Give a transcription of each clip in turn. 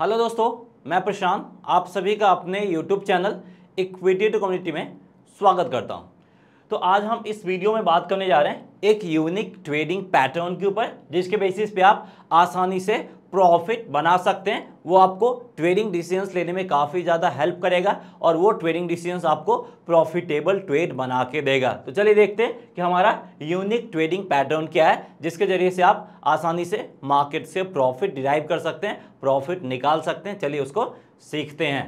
hello दोस्तों मैं प्रशांत आप सभी का अपने YouTube channel equity to community में स्वागत करता हूं तो आज हम इस वीडियो में बात करने जा रहे हैं एक यूनिक ट्रेडिंग पैटर्न के ऊपर जिसके बेसिस पे आप आसानी से प्रॉफिट बना सकते हैं वो आपको ट्रेडिंग डिसीजंस लेने में काफ़ी ज़्यादा हेल्प करेगा और वो ट्रेडिंग डिसीजंस आपको प्रॉफिटेबल ट्रेड बना के देगा तो चलिए देखते हैं कि हमारा यूनिक ट्रेडिंग पैटर्न क्या है जिसके ज़रिए से आप आसानी से मार्केट से प्रॉफिट डिराइव कर सकते हैं प्रॉफिट निकाल सकते हैं चलिए उसको सीखते हैं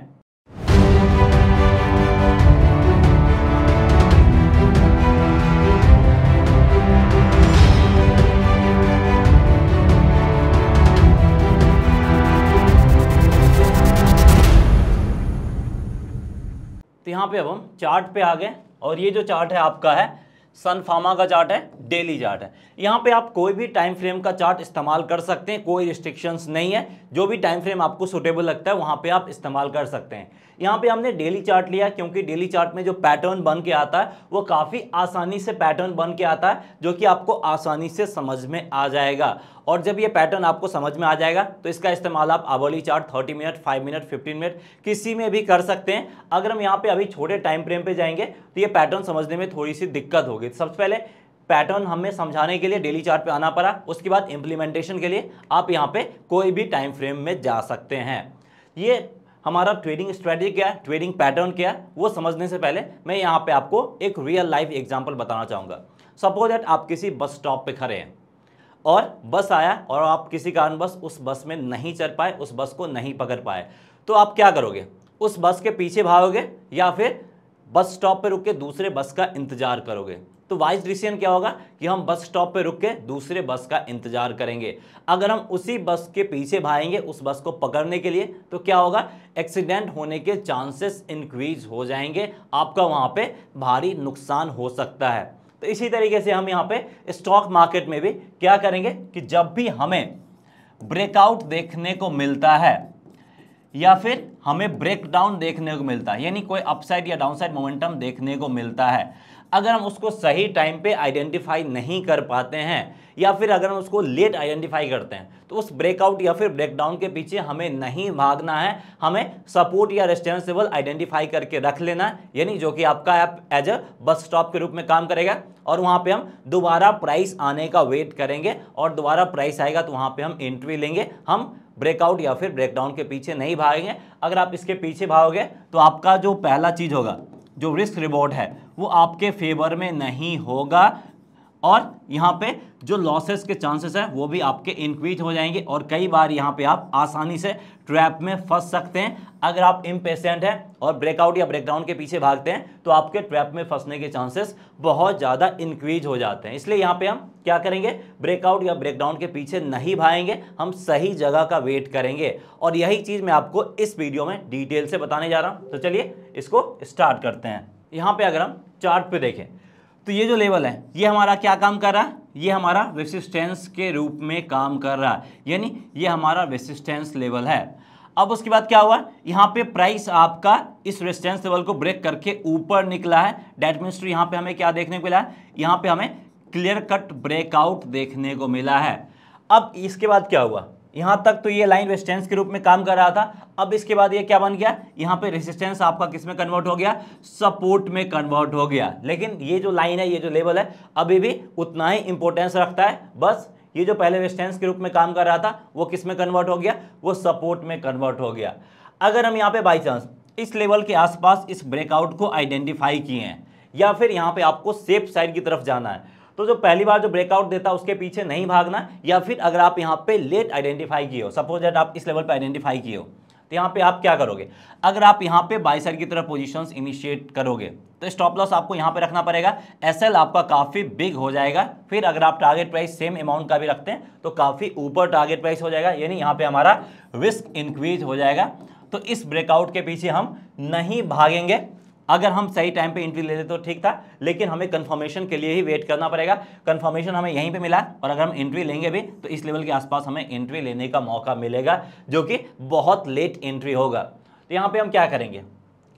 तो यहाँ पे अब हम चार्ट पे आ गए और ये जो चार्ट है आपका है सन फार्मा का चार्ट है डेली चार्ट है यहाँ पे आप कोई भी टाइम फ्रेम का चार्ट इस्तेमाल कर सकते हैं कोई रिस्ट्रिक्शंस नहीं है जो भी टाइम फ्रेम आपको सुटेबल लगता है वहाँ पे आप इस्तेमाल कर सकते हैं यहाँ पे हमने डेली चार्ट लिया क्योंकि डेली चार्ट में जो पैटर्न बन के आता है वो काफ़ी आसानी से पैटर्न बन के आता है जो कि आपको आसानी से समझ में आ जाएगा और जब ये पैटर्न आपको समझ में आ जाएगा तो इसका इस्तेमाल आप आवली chart thirty minute five minute fifteen minute किसी में भी कर सकते हैं अगर हम यहाँ पर अभी छोटे टाइम फ्रेम पर जाएंगे तो ये पैटर्न समझने में थोड़ी सी दिक्कत होगी सबसे पहले पैटर्न हमें समझाने के लिए डेली चार्ट पे आना पड़ा उसके बाद इम्प्लीमेंटेशन के लिए आप यहाँ पे कोई भी टाइम फ्रेम में जा सकते हैं ये हमारा ट्रेडिंग स्ट्रेटजी क्या है ट्रेडिंग पैटर्न क्या है वो समझने से पहले मैं यहाँ पे आपको एक रियल लाइफ एग्जाम्पल बताना चाहूँगा सपोज दैट आप किसी बस स्टॉप पर खड़े हैं और बस आया और आप किसी कारणवश उस बस में नहीं चढ़ पाए उस बस को नहीं पकड़ पाए तो आप क्या करोगे उस बस के पीछे भागोगे या फिर बस स्टॉप पर रुक के दूसरे बस का इंतजार करोगे तो वाइस डिसीजन क्या होगा कि हम बस स्टॉप पे रुक के दूसरे बस का इंतजार करेंगे अगर हम उसी बस के पीछे भागेंगे उस बस को पकड़ने के लिए तो क्या होगा एक्सीडेंट होने के चांसेस इंक्रीज हो जाएंगे आपका वहाँ पर भारी नुकसान हो सकता है तो इसी तरीके से हम यहाँ पे स्टॉक मार्केट में भी क्या करेंगे कि जब भी हमें ब्रेकआउट देखने को मिलता है या फिर हमें ब्रेकडाउन देखने को मिलता है यानी कोई अपसाइड या डाउनसाइड मोमेंटम देखने को मिलता है अगर हम उसको सही टाइम पे आइडेंटिफाई नहीं कर पाते हैं या फिर अगर हम उसको लेट आइडेंटिफाई करते हैं तो उस ब्रेकआउट या फिर ब्रेकडाउन के पीछे हमें नहीं भागना है हमें सपोर्ट या रेस्टेंसेबल आइडेंटिफाई करके रख लेना है यानी जो कि आपका app as a bus stop के रूप में काम करेगा और वहाँ पे हम दोबारा प्राइस आने का वेट करेंगे और दोबारा प्राइस आएगा तो वहाँ पर हम एंट्री लेंगे हम ब्रेकआउट या फिर ब्रेकडाउन के पीछे नहीं भागेंगे अगर आप इसके पीछे भागोगे तो आपका जो पहला चीज़ होगा जो रिस्क रिवॉर्ड है वो आपके फेवर में नहीं होगा और यहाँ पे जो लॉसेस के चांसेस हैं वो भी आपके इंक्रीज हो जाएंगे और कई बार यहाँ पे आप आसानी से ट्रैप में फंस सकते हैं अगर आप इम्पेशेंट हैं और ब्रेकआउट या ब्रेकडाउन के पीछे भागते हैं तो आपके ट्रैप में फंसने के चांसेस बहुत ज़्यादा इंक्रीज हो जाते हैं इसलिए यहाँ पे हम क्या करेंगे ब्रेकआउट या ब्रेकडाउन के पीछे नहीं भागेंगे हम सही जगह का वेट करेंगे और यही चीज़ मैं आपको इस वीडियो में डिटेल से बताने जा रहा हूँ तो चलिए इसको स्टार्ट करते हैं यहाँ पर अगर हम चार्ट पे देखें तो ये जो लेवल है ये हमारा क्या काम कर रहा है ये हमारा रेसिस्टेंस के रूप में काम कर रहा है यानी ये हमारा रेसिस्टेंस लेवल है अब उसके बाद क्या हुआ यहाँ पे प्राइस आपका इस रेसिस्टेंस लेवल को ब्रेक करके ऊपर निकला है डेट मीन्स टू यहाँ पे हमें क्या देखने को मिला है यहाँ पे हमें क्लियर कट ब्रेकआउट देखने को मिला है अब इसके बाद क्या हुआ यहाँ तक तो ये लाइन रेजिस्टेंस के रूप में काम कर रहा था अब इसके बाद ये क्या बन गया यहाँ पे रेजिस्टेंस आपका किस में कन्वर्ट हो गया सपोर्ट में कन्वर्ट हो गया लेकिन ये जो लाइन है ये जो लेवल है अभी भी उतना ही इंपॉर्टेंस रखता है बस ये जो पहले रेजिस्टेंस के रूप में काम कर रहा था वो किस में कन्वर्ट हो गया वो सपोर्ट में कन्वर्ट हो गया अगर हम यहाँ पे बाई चांस इस लेवल के आसपास इस ब्रेकआउट को आइडेंटिफाई किए हैं या फिर यहाँ पे आपको सेफ साइड की तरफ जाना है तो जो पहली बार जो ब्रेकआउट देता है उसके पीछे नहीं भागना या फिर अगर आप यहाँ पे लेट आइडेंटिफाई किए हो सपोज दैट आप इस लेवल पर आइडेंटिफाई किए हो तो यहाँ पे आप क्या करोगे अगर आप यहाँ पे बाई साइड की तरफ पोजीशंस इनिशिएट करोगे तो स्टॉप लॉस आपको यहाँ पे रखना पड़ेगा एसएल आपका काफ़ी बिग हो जाएगा फिर अगर आप टारगेट प्राइस सेम अमाउंट का भी रखते हैं तो काफ़ी ऊपर टारगेट प्राइस हो जाएगा यानी यहाँ पे हमारा रिस्क इंक्रीज हो जाएगा तो इस ब्रेकआउट के पीछे हम नहीं भागेंगे अगर हम सही टाइम पे इंट्री ले लेते तो ठीक था लेकिन हमें कन्फर्मेशन के लिए ही वेट करना पड़ेगा कन्फर्मेशन हमें यहीं पे मिला और अगर हम इंट्री लेंगे भी तो इस लेवल के आसपास हमें एंट्री लेने का मौका मिलेगा जो कि बहुत लेट एंट्री होगा तो यहाँ पर हम क्या करेंगे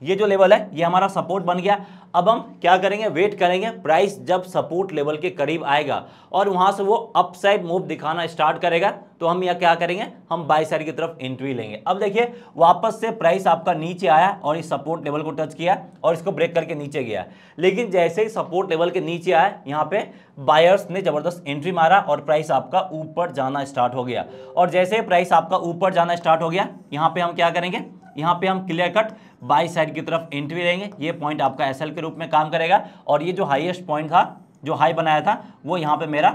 ये जो लेवल है ये हमारा सपोर्ट बन गया अब हम क्या करेंगे वेट करेंगे प्राइस जब सपोर्ट लेवल के करीब आएगा और वहां से वो अपसाइड मूव दिखाना स्टार्ट करेगा तो हम यह क्या करेंगे हम बाई साइड की तरफ एंट्री लेंगे अब देखिए वापस से प्राइस आपका नीचे आया और इस सपोर्ट लेवल को टच किया और इसको ब्रेक करके नीचे गया लेकिन जैसे ही सपोर्ट लेवल के नीचे आया यहाँ पे बायर्स ने जबरदस्त एंट्री मारा और प्राइस आपका ऊपर जाना स्टार्ट हो गया और जैसे ही प्राइस आपका ऊपर जाना स्टार्ट हो गया यहाँ पे हम क्या करेंगे यहाँ पे हम क्लियर कट बाई साइड की तरफ एंट्री रहेंगे ये पॉइंट आपका एस के रूप में काम करेगा और ये जो हाइएस्ट पॉइंट था जो हाई बनाया था वो यहाँ पर मेरा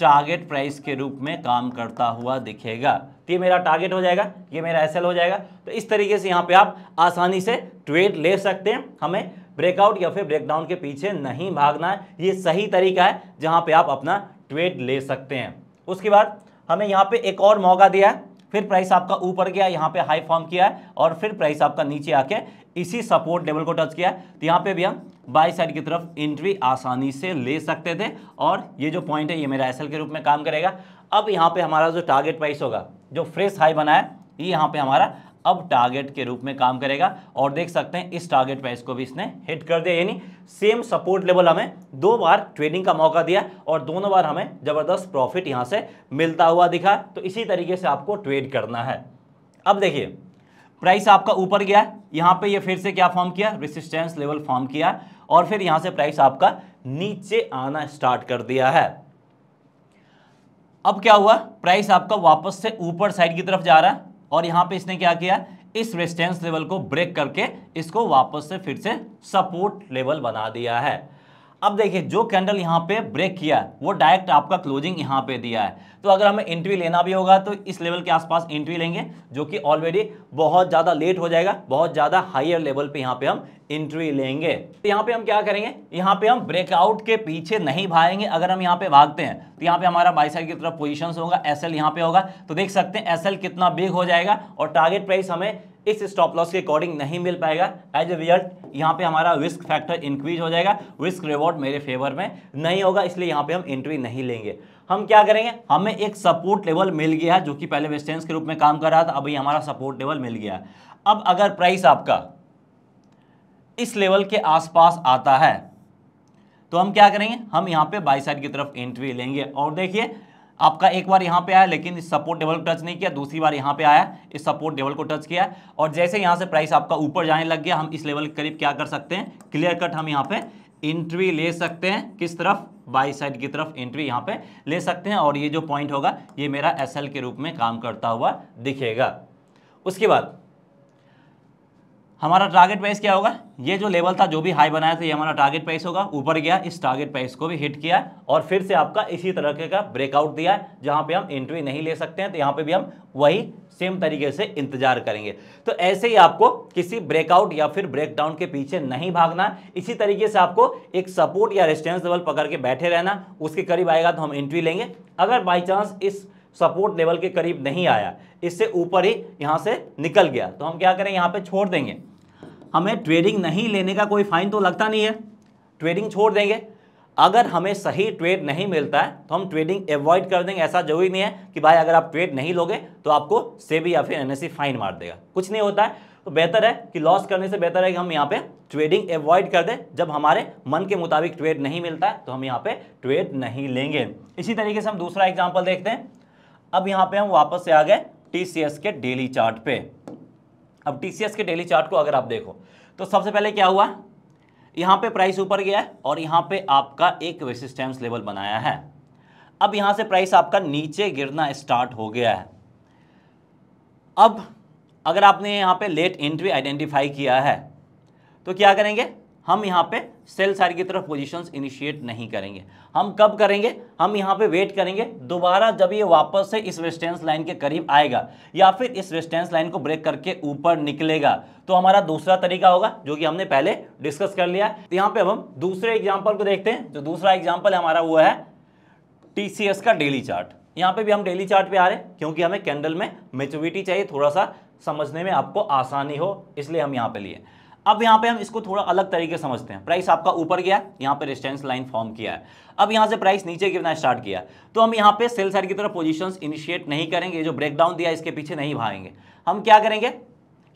टारगेट प्राइस के रूप में काम करता हुआ दिखेगा तो ये मेरा टारगेट हो जाएगा ये मेरा एस हो जाएगा तो इस तरीके से यहाँ पे आप आसानी से ट्रेड ले सकते हैं हमें ब्रेकआउट या फिर ब्रेकडाउन के पीछे नहीं भागना है ये सही तरीका है जहाँ पे आप अपना ट्रेड ले सकते हैं उसके बाद हमें यहाँ पे एक और मौका दिया है फिर प्राइस आपका ऊपर गया यहाँ पे हाई फॉर्म किया है और फिर प्राइस आपका नीचे आके इसी सपोर्ट लेवल को टच किया है तो यहाँ पे भी हम बाई साइड की तरफ एंट्री आसानी से ले सकते थे और ये जो पॉइंट है ये मेरा एस के रूप में काम करेगा अब यहाँ पे हमारा जो टारगेट प्राइस होगा जो फ्रेश हाई बनाया ये यहाँ पे हमारा अब टारगेट के रूप में काम करेगा और देख सकते हैं इस टारगेट प्राइस को भी इसने हिट कर दिया यानी सेम सपोर्ट लेवल हमें दो बार ट्रेडिंग का मौका दिया और दोनों बार हमें ज़बरदस्त प्रॉफिट यहां से मिलता हुआ दिखा तो इसी तरीके से आपको ट्रेड करना है अब देखिए प्राइस आपका ऊपर गया यहाँ पर यह फिर से क्या फॉर्म किया रिसिस्टेंस लेवल फॉर्म किया और फिर यहाँ से प्राइस आपका नीचे आना स्टार्ट कर दिया है अब क्या हुआ प्राइस आपका वापस से ऊपर साइड की तरफ जा रहा है और यहां पे इसने क्या किया इस रेजिस्टेंस लेवल को ब्रेक करके इसको वापस से फिर से सपोर्ट लेवल बना दिया है अब देखिए जो कैंडल यहां पे ब्रेक किया वो डायरेक्ट आपका क्लोजिंग यहां पे दिया है तो अगर हमें एंट्री लेना भी होगा तो इस लेवल के आसपास एंट्री लेंगे जो कि ऑलरेडी बहुत ज़्यादा लेट हो जाएगा बहुत ज़्यादा हाइयर लेवल पे यहाँ पे हम एंट्री लेंगे तो यहाँ पे हम क्या करेंगे यहाँ पे हम ब्रेकआउट के पीछे नहीं भागेंगे अगर हम यहाँ पे भागते हैं तो यहाँ पे हमारा बाईसाइड की तरफ पोजिशन होगा एल यहाँ पे होगा तो देख सकते हैं एल कितना बिग हो जाएगा और टारगेट प्राइस हमें इस स्टॉप लॉस के अकॉर्डिंग नहीं मिल पाएगा एज ए रिजल्ट यहाँ पे हमारा रिस्क फैक्टर इंक्रीज हो जाएगा रिस्क रिवॉर्ड मेरे फेवर में नहीं होगा इसलिए यहाँ पे हम एंट्री नहीं लेंगे हम क्या करेंगे हमें एक सपोर्ट लेवल मिल गया है जो कि पहले रेजिस्टेंस के रूप में काम कर रहा था अभी हमारा सपोर्ट लेवल मिल गया है अब अगर प्राइस आपका इस लेवल के आसपास आता है तो हम क्या करेंगे हम यहाँ पे बाई साइड की तरफ एंट्री लेंगे और देखिए आपका एक बार यहाँ पे आया लेकिन इस सपोर्ट लेवल को टच नहीं किया दूसरी बार यहाँ पे आया इस सपोर्ट लेवल को टच किया और जैसे यहाँ से प्राइस आपका ऊपर जाने लग गया हम इस लेवल के करीब क्या कर सकते हैं क्लियर कट हम यहाँ पे एंट्री ले सकते हैं किस तरफ बाई साइड की तरफ एंट्री यहां पे ले सकते हैं और ये जो पॉइंट होगा ये मेरा एसएल के रूप में काम करता हुआ दिखेगा उसके बाद हमारा टारगेट प्राइस क्या होगा ये जो लेवल था जो भी हाई बनाया था ये हमारा टारगेट प्राइस होगा ऊपर गया इस टारगेट प्राइस को भी हिट किया है और फिर से आपका इसी तरह का ब्रेकआउट दिया है जहाँ पे हम एंट्री नहीं ले सकते हैं तो यहाँ पे भी हम वही सेम तरीके से इंतजार करेंगे तो ऐसे ही आपको किसी ब्रेकआउट या फिर ब्रेकडाउन के पीछे नहीं भागना इसी तरीके से आपको एक सपोर्ट या रेस्टेंस लेवल पकड़ के बैठे रहना उसके करीब आएगा तो हम एंट्री लेंगे अगर बाई चांस इस सपोर्ट लेवल के करीब नहीं आया इससे ऊपर ही यहाँ से निकल गया तो हम क्या करें यहाँ पे छोड़ देंगे हमें ट्रेडिंग नहीं लेने का कोई फाइन तो लगता नहीं है ट्रेडिंग छोड़ देंगे अगर हमें सही ट्रेड नहीं मिलता है तो हम ट्रेडिंग एवॉइड कर देंगे ऐसा जरूरी नहीं है कि भाई अगर आप ट्रेड नहीं लोगे तो आपको सेबी या फिर एनएससी फाइन e मार देगा कुछ नहीं होता है तो बेहतर है कि लॉस करने से बेहतर है कि हम यहाँ पे ट्रेडिंग एवॉइड कर दें जब हमारे मन के मुताबिक ट्रेड नहीं मिलता है तो हम यहाँ पे ट्रेड नहीं लेंगे इसी तरीके से हम दूसरा एग्जाम्पल देखते हैं अब यहाँ पे हम वापस से आ गए टी के डेली चार्ट पे अब टीसीएस के डेली चार्ट को अगर आप देखो तो सबसे पहले क्या हुआ यहाँ पे प्राइस ऊपर गया और यहाँ पे आपका एक रेसिस्टेंस लेवल बनाया है अब यहाँ से प्राइस आपका नीचे गिरना स्टार्ट हो गया है अब अगर आपने यहाँ पे लेट एंट्री आइडेंटिफाई किया है तो क्या करेंगे हम यहाँ पे सेल साइड की तरफ पोजीशंस इनिशिएट नहीं करेंगे हम कब करेंगे हम यहाँ पे वेट करेंगे दोबारा जब ये वापस से इस रेस्टेंस लाइन के करीब आएगा या फिर इस रेस्टेंस लाइन को ब्रेक करके ऊपर निकलेगा तो हमारा दूसरा तरीका होगा जो कि हमने पहले डिस्कस कर लिया तो यहाँ पे अब हम दूसरे एग्जाम्पल को देखते हैं जो दूसरा एग्जाम्पल हमारा वो है टी का डेली चार्ट यहाँ पे भी हम डेली चार्ट पे आ रहे हैं क्योंकि हमें कैंडल में मेच्योरिटी चाहिए थोड़ा सा समझने में आपको आसानी हो इसलिए हम यहाँ पे लिए अब यहाँ पे हम इसको थोड़ा अलग तरीके समझते हैं प्राइस आपका ऊपर गया है यहाँ पे रेजिस्टेंस लाइन फॉर्म किया है अब यहाँ से प्राइस नीचे गिरना स्टार्ट किया तो हम यहाँ पे सेल साइड की तरफ पोजीशंस इनिशिएट नहीं करेंगे जो ब्रेकडाउन दिया इसके पीछे नहीं भागेंगे हम क्या करेंगे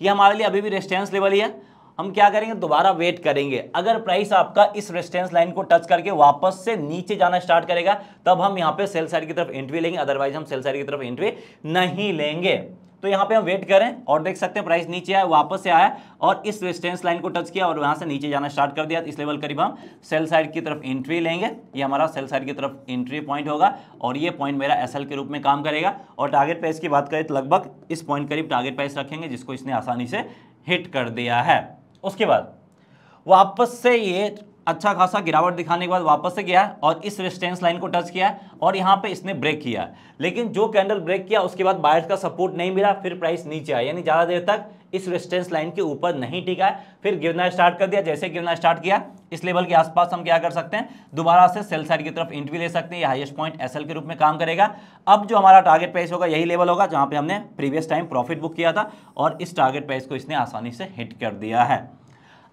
ये हमारे लिए अभी भी रेस्टेंस लेवल ही है हम क्या करेंगे दोबारा वेट करेंगे अगर प्राइस आपका इस रेस्टेंस लाइन को टच करके वापस से नीचे जाना स्टार्ट करेगा तब हम यहाँ पे सेल साइड की तरफ एंट्री लेंगे अदरवाइज हम सेल साइड की तरफ एंट्री नहीं लेंगे तो यहाँ पे हम वेट करें और देख सकते हैं प्राइस नीचे आया वापस से आया और इस रेस्टेंस लाइन को टच किया और वहां से नीचे जाना स्टार्ट कर दिया इस लेवल करीब हम सेल साइड की तरफ एंट्री लेंगे ये हमारा सेल साइड की तरफ एंट्री पॉइंट होगा और ये पॉइंट मेरा एस के रूप में काम करेगा और टारगेट प्राइस की बात करें तो लगभग इस पॉइंट करीब टारगेट प्राइस रखेंगे जिसको इसने आसानी से हिट कर दिया है उसके बाद वापस से ये अच्छा खासा गिरावट दिखाने के बाद वापस से गया और इस रेजिस्टेंस लाइन को टच किया और यहाँ पे इसने ब्रेक किया लेकिन जो कैंडल ब्रेक किया उसके बाद बायर्स का सपोर्ट नहीं मिला फिर प्राइस नीचे आया यानी ज़्यादा देर तक इस रेजिस्टेंस लाइन के ऊपर नहीं टिका है फिर गिरना स्टार्ट कर दिया जैसे गिरना स्टार्ट किया इस लेवल के आसपास हम क्या कर सकते हैं दोबारा से सेल साइड की तरफ इंट्री ले सकते हैं हाईएस्ट पॉइंट एसएल के रूप में काम करेगा अब जो हमारा टारगेट प्राइस होगा यही लेवल होगा जहाँ पे हमने प्रीवियस टाइम प्रॉफिट बुक किया था और इस टारगेट प्राइस को इसने आसानी से हिट कर दिया है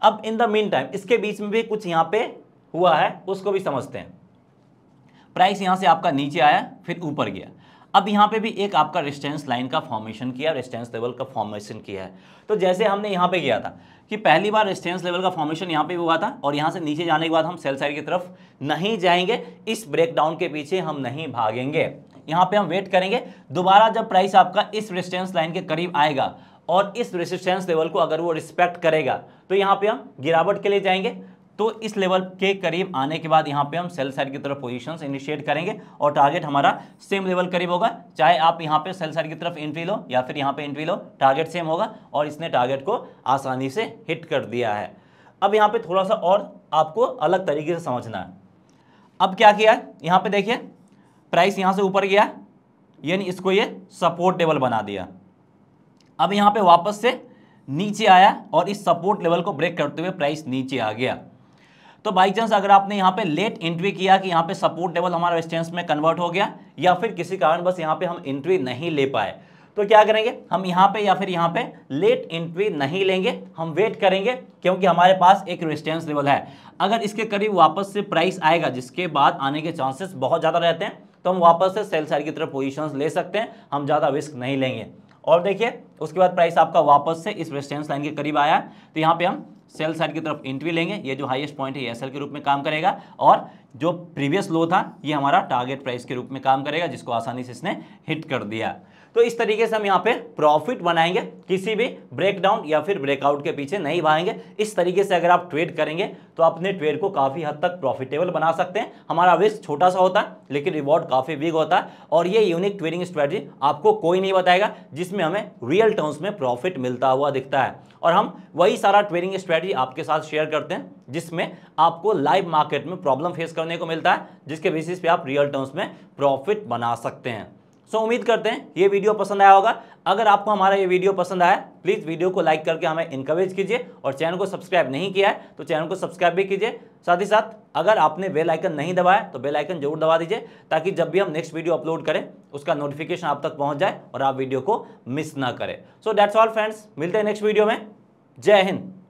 अब इन द मीन टाइम इसके बीच में भी कुछ यहां पे हुआ है उसको भी समझते हैं प्राइस यहां से आपका नीचे आया फिर ऊपर गया अब यहाँ पे भी एक आपका रिस्टेंस लाइन का फॉर्मेशन किया रिस्टेंस लेवल का फॉर्मेशन किया है तो जैसे हमने यहां पे किया था कि पहली बार रिस्टेंस लेवल का फॉर्मेशन यहां पे हुआ था और यहां से नीचे जाने के बाद हम सेल साइड की तरफ नहीं जाएंगे इस ब्रेकडाउन के पीछे हम नहीं भागेंगे यहां पे हम वेट करेंगे दोबारा जब प्राइस आपका इस रिस्टेंस लाइन के करीब आएगा और इस रेसिस्टेंस लेवल को अगर वो रिस्पेक्ट करेगा तो यहाँ पे हम गिरावट के लिए जाएंगे तो इस लेवल के करीब आने के बाद यहाँ पे हम सेल साइड की तरफ पोजीशंस इनिशिएट करेंगे और टारगेट हमारा सेम लेवल करीब होगा चाहे आप यहाँ पे सेल साइड की तरफ एंट्री लो या फिर यहाँ पे एंट्री लो टारगेट सेम होगा और इसने टारगेट को आसानी से हिट कर दिया है अब यहाँ पे थोड़ा सा और आपको अलग तरीके से समझना है अब क्या किया यहाँ पर देखिए प्राइस यहाँ से ऊपर गया यानी इसको ये सपोर्ट टेबल बना दिया अब यहाँ पे वापस से नीचे आया और इस सपोर्ट लेवल को ब्रेक करते हुए प्राइस नीचे आ गया तो बाई चांस अगर आपने यहाँ पे लेट एंट्री किया कि यहाँ पे सपोर्ट लेवल हमारा रेस्टेंस में कन्वर्ट हो गया या फिर किसी कारण बस यहाँ पे हम एंट्री नहीं ले पाए तो क्या करेंगे हम यहाँ पे या फिर यहाँ पे लेट एंट्री नहीं लेंगे हम वेट करेंगे क्योंकि हमारे पास एक रेस्टेंस लेवल है अगर इसके करीब वापस से प्राइस आएगा जिसके बाद आने के चांसेस बहुत ज़्यादा रहते हैं तो हम वापस से सेल साइड की तरफ पोजीशंस ले सकते हैं हम ज़्यादा रिस्क नहीं लेंगे और देखिए उसके बाद प्राइस आपका वापस से इस रेस्टेंस लाइन के करीब आया तो यहाँ पे हम सेल साइड की तरफ एंट्री लेंगे ये जो हाईएस्ट पॉइंट है एसएल के रूप में काम करेगा और जो प्रीवियस लो था ये हमारा टारगेट प्राइस के रूप में काम करेगा जिसको आसानी से इसने हिट कर दिया तो इस तरीके से हम यहाँ पे प्रॉफिट बनाएंगे किसी भी ब्रेकडाउन या फिर ब्रेकआउट के पीछे नहीं भागेंगे इस तरीके से अगर आप ट्रेड करेंगे तो अपने ट्रेड को काफ़ी हद तक प्रॉफिटेबल बना सकते हैं हमारा रिस्क छोटा सा होता है लेकिन रिवॉर्ड काफ़ी बिग होता है और ये यूनिक ट्रेडिंग स्ट्रैटेजी आपको कोई नहीं बताएगा जिसमें हमें रियल टर्म्स में प्रॉफिट मिलता हुआ दिखता है और हम वही सारा ट्रेडिंग स्ट्रैटेजी आपके साथ शेयर करते हैं जिसमें आपको लाइव मार्केट में प्रॉब्लम फेस करने को मिलता है जिसके बेसिस पे आप रियल टर्म्स में प्रॉफिट बना सकते हैं सो उम्मीद करते हैं ये वीडियो पसंद आया होगा अगर आपको हमारा ये वीडियो पसंद आया प्लीज़ वीडियो को लाइक करके हमें इनकरेज कीजिए और चैनल को सब्सक्राइब नहीं किया है तो चैनल को सब्सक्राइब भी कीजिए साथ ही साथ अगर आपने बेल आइकन नहीं दबाया तो बेल आइकन जरूर दबा दीजिए ताकि जब भी हम नेक्स्ट वीडियो अपलोड करें उसका नोटिफिकेशन आप तक पहुंच जाए और आप वीडियो को मिस ना करें सो डैट्स ऑल फ्रेंड्स मिलते हैं नेक्स्ट वीडियो में जय हिंद